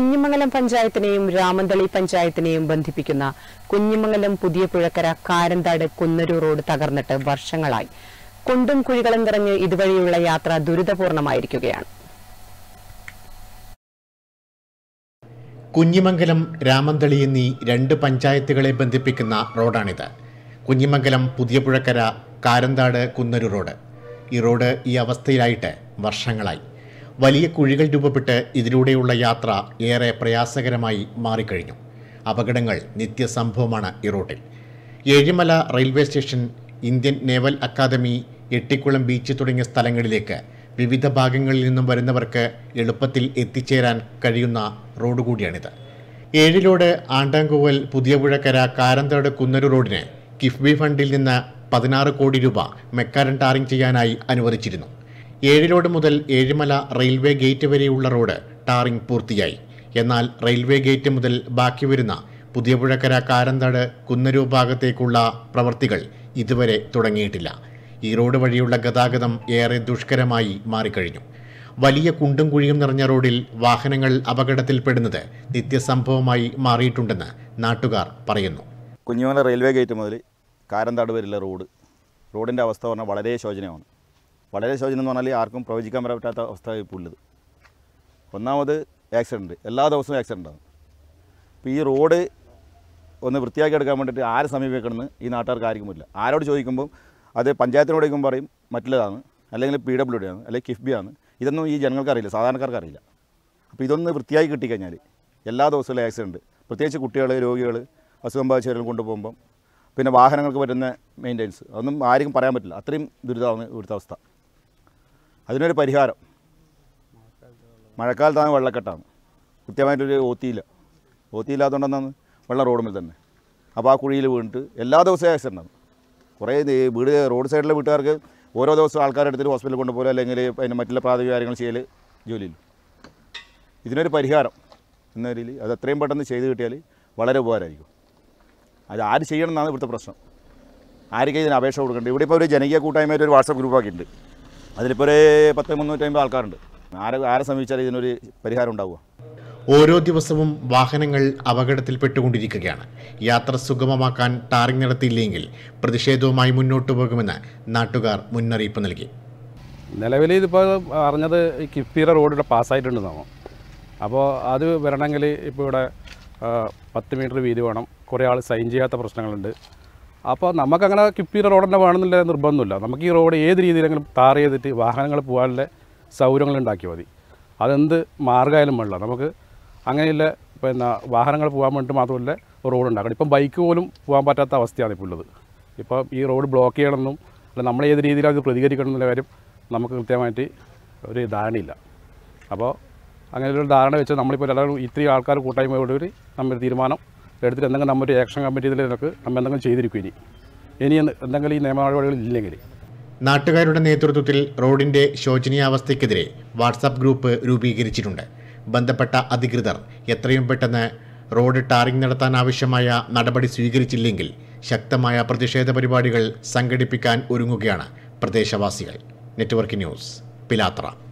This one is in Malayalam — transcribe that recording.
കുഞ്ഞിമംഗലം പഞ്ചായത്തിനെയും രാമന്തളി പഞ്ചായത്തിനെയും ബന്ധിപ്പിക്കുന്ന കുഞ്ഞിമംഗലം പുതിയ പുഴക്കര കാരന്താട് കുന്നരൂർ റോഡ് തകർന്നിട്ട് വർഷങ്ങളായി കുണ്ടും കുഴികളും നിറഞ്ഞ് ഇതുവഴിയുള്ള യാത്ര ദുരിതപൂർണമായിരിക്കുകയാണ് കുഞ്ഞിമംഗലം രാമന്തളി എന്നീ രണ്ട് പഞ്ചായത്തുകളെ ബന്ധിപ്പിക്കുന്ന റോഡാണിത് കുഞ്ഞിമംഗലം പുതിയ പുഴക്കര കാരന്താട് കുന്നരൂർ റോഡ് ഈ റോഡ് ഈ അവസ്ഥയിലായിട്ട് വർഷങ്ങളായി വലിയ കുഴികൾ രൂപപ്പെട്ട് ഇതിലൂടെയുള്ള യാത്ര ഏറെ പ്രയാസകരമായി മാറിക്കഴിഞ്ഞു അപകടങ്ങൾ നിത്യസംഭവമാണ് ഈ റൂട്ടിൽ Ezhimala railway station Indian naval academy Ettikulam beach തുടങ്ങിയ സ്ഥലങ്ങളിലേക്ക് വിവിധ ഭാഗങ്ങളിൽ നിന്നും വരുന്നവർക്ക് എളുപ്പത്തിൽ എത്തിച്ചേരാൻ കഴിയുന്ന റോഡ് കൂടിയാണിത് ഏഴിലോട് ആണ്ടാങ്കുവൽ പുതിയപുഴക്കര കാരന്തോട് കുന്നരു റോഡിന് കിഫ്ബി ഫണ്ടിൽ നിന്ന് പതിനാറ് കോടി രൂപ മെക്കാരൻ ടാറിംഗ് ചെയ്യാനായി അനുവദിച്ചിരുന്നു ഏഴിലോട് മുതൽ ഏഴിമല റെയിൽവേ ഗേറ്റ് വരെയുള്ള റോഡ് ടാറിംഗ് പൂർത്തിയായി എന്നാൽ റെയിൽവേ ഗേറ്റ് മുതൽ ബാക്കി വരുന്ന പുതിയപുഴക്കര കാരന്തട് കുന്നരൂ ഭാഗത്തേക്കുള്ള പ്രവർത്തികൾ ഇതുവരെ തുടങ്ങിയിട്ടില്ല ഈ റോഡ് വഴിയുള്ള ഗതാഗതം ഏറെ ദുഷ്കരമായി മാറിക്കഴിഞ്ഞു വലിയ കുണ്ടും കുഴിയും നിറഞ്ഞ റോഡിൽ വാഹനങ്ങൾ അപകടത്തിൽപ്പെടുന്നത് നിത്യസംഭവമായി മാറിയിട്ടുണ്ടെന്ന് നാട്ടുകാർ പറയുന്നു കുഞ്ഞുമല റെയിൽവേ ഗേറ്റ് മുതൽ കാരന്താട് വരെയുള്ള റോഡ് റോഡിൻ്റെ അവസ്ഥ പറഞ്ഞാൽ വളരെ ശോചനമാണ് വളരെ ശോചനം എന്ന് പറഞ്ഞാൽ ആർക്കും പ്രവചിക്കാൻ പറ്റാത്ത അവസ്ഥ ഇപ്പോൾ ഉള്ളത് ഒന്നാമത് ആക്സിഡൻറ്റ് എല്ലാ ദിവസവും ആണ് അപ്പോൾ ഈ റോഡ് ഒന്ന് വൃത്തിയാക്കി എടുക്കാൻ വേണ്ടിയിട്ട് ആരെ സമീപിക്കണമെന്ന് ഈ നാട്ടുകാർക്ക് ഇല്ല ആരോട് ചോദിക്കുമ്പോൾ അത് പഞ്ചായത്തിനോട് ചോദിക്കുമ്പോൾ പറയും മറ്റുള്ളതാണ് അല്ലെങ്കിൽ പി ഡബ്ല്യു ഡി ആണ് അല്ലെങ്കിൽ കിഫ്ബി ആണ് ഇതൊന്നും ഈ ജനങ്ങൾക്ക് അറിയില്ല സാധാരണക്കാർക്ക് അറിയില്ല അപ്പോൾ ഇതൊന്ന് വൃത്തിയായി കിട്ടിക്കഴിഞ്ഞാൽ എല്ലാ ദിവസവും ആക്സിഡൻറ്റ് പ്രത്യേകിച്ച് കുട്ടികൾ രോഗികൾ അസുഖം ബാധിച്ചവരും കൊണ്ടുപോകുമ്പം പിന്നെ വാഹനങ്ങൾക്ക് പറ്റുന്ന മെയിൻ്റെനൻസ് അതൊന്നും ആർക്കും പറയാൻ പറ്റില്ല അത്രയും ദുരിതമാണ് ഇവിടുത്തെ അവസ്ഥ അതിനൊരു പരിഹാരം മഴക്കാലത്താണ് വെള്ളക്കെട്ടാണ് കൃത്യമായിട്ടൊരു ഓത്തിയില്ല ഓത്തിയില്ലാത്തതുകൊണ്ടെന്നാണ് വെള്ളം റോഡുമ്പിൽ തന്നെ അപ്പോൾ ആ കുഴിയിൽ വീണിട്ട് എല്ലാ ദിവസവും ആക്സിഡൻ്റ് ആണ് കുറേ വീട് റോഡ് സൈഡിലെ വീട്ടുകാർക്ക് ഓരോ ദിവസവും ആൾക്കാരെ എടുത്തിട്ട് ഹോസ്പിറ്റലിൽ കൊണ്ടുപോകലോ അല്ലെങ്കിൽ അതിന് മറ്റുള്ള പ്രാഥമിക കാര്യങ്ങൾ ചെയ്യൽ ജോലിയില്ല ഇതിനൊരു പരിഹാരം എന്ന രീതിയിൽ അത് എത്രയും പെട്ടെന്ന് ചെയ്ത് കിട്ടിയാൽ വളരെ ഉപകാരമായിരിക്കും അത് ആര് ചെയ്യണം എന്നാണ് ഇവിടുത്തെ പ്രശ്നം ആർക്കും ഇതിന് അപേക്ഷ കൊടുക്കേണ്ടത് ഇവിടെ ഇപ്പോൾ ഒരു ജനകീയ കൂട്ടായ്മയായിട്ട് ഒരു വാട്സപ്പ് ഗ്രൂപ്പാക്കിയിട്ടുണ്ട് അതിലിപ്പോൾ ഒരു പത്ത് അമ്പത് ആൾക്കാരുണ്ട് ആരെ ആരെ സമീപിച്ചാലും ഇതിനൊരു പരിഹാരം ഉണ്ടാവുക ഓരോ ദിവസവും വാഹനങ്ങൾ അപകടത്തിൽപ്പെട്ടുകൊണ്ടിരിക്കുകയാണ് യാത്ര സുഗമമാക്കാൻ ടാറിംഗ് നടത്തിയില്ലെങ്കിൽ പ്രതിഷേധവുമായി മുന്നോട്ടു പോകുമെന്ന് നാട്ടുകാർ മുന്നറിയിപ്പ് നൽകി നിലവിൽ ഇതിപ്പോൾ അറിഞ്ഞത് കിഫ്ബീറ റോഡിവിടെ പാസ്സായിട്ടുണ്ടെന്നാണ് അപ്പോൾ അത് വരണമെങ്കിൽ ഇപ്പോൾ ഇവിടെ പത്ത് മീറ്റർ വീതി വേണം കുറേ ആൾ സൈൻ ചെയ്യാത്ത പ്രശ്നങ്ങളുണ്ട് അപ്പോൾ നമുക്കങ്ങനെ കിപ്പിയുടെ റോഡ് തന്നെ വേണമെന്നില്ല നിർബന്ധമില്ല നമുക്ക് ഈ റോഡ് ഏത് രീതിയിലെങ്കിലും താർ ചെയ്തിട്ട് വാഹനങ്ങൾ പോകാനുള്ള സൗകര്യങ്ങൾ ഉണ്ടാക്കിയാൽ മതി അതെന്ത് മാർഗമായാലും വേണ്ട നമുക്ക് അങ്ങനെയുള്ള പിന്നെ വാഹനങ്ങൾ പോകാൻ വേണ്ടി മാത്രമല്ല റോഡ് ഉണ്ടാക്കണം ഇപ്പം ബൈക്ക് പോലും പോകാൻ പറ്റാത്ത അവസ്ഥയാണ് ഇപ്പോൾ ഉള്ളത് ഇപ്പം ഈ റോഡ് ബ്ലോക്ക് ചെയ്യണമെന്നും അല്ല നമ്മൾ ഏത് രീതിയിലും അത് പ്രതികരിക്കണം എന്നുള്ള കാര്യം നമുക്ക് കൃത്യമായിട്ട് ഒരു ധാരണയില്ല അപ്പോൾ അങ്ങനെയൊരു ധാരണ വെച്ച് നമ്മളിപ്പോൾ എല്ലാവരും ഇത്രയും ആൾക്കാർ കൂട്ടായ്മയോടുകൂടി നമ്മൾ തീരുമാനം എടുത്തിട്ട് എന്തെങ്കിലും നമ്മൊരു ആക്ഷൻ കമ്മിറ്റി നമുക്ക് നമ്മൾ എന്തെങ്കിലും ചെയ്തിരിക്കും ഇനി ഇനി എന്തെങ്കിലും ഈ നിയമനടപടികൾ ഇല്ലെങ്കിൽ നാട്ടുകാരുടെ നേതൃത്വത്തിൽ റോഡിന്റെ ശോചനീയാവസ്ഥയ്ക്കെതിരെ വാട്സാപ്പ് ഗ്രൂപ്പ് രൂപീകരിച്ചിട്ടുണ്ട് ബന്ധപ്പെട്ട അധികൃതർ എത്രയും പെട്ടെന്ന് റോഡ് ടാറിംഗ് നടത്താൻ ആവശ്യമായ നടപടി സ്വീകരിച്ചില്ലെങ്കിൽ ശക്തമായ പ്രതിഷേധ പരിപാടികൾ സംഘടിപ്പിക്കാൻ ഒരുങ്ങുകയാണ് പ്രദേശവാസികൾ നെറ്റ്വർക്ക് ന്യൂസ് പിലാത്ര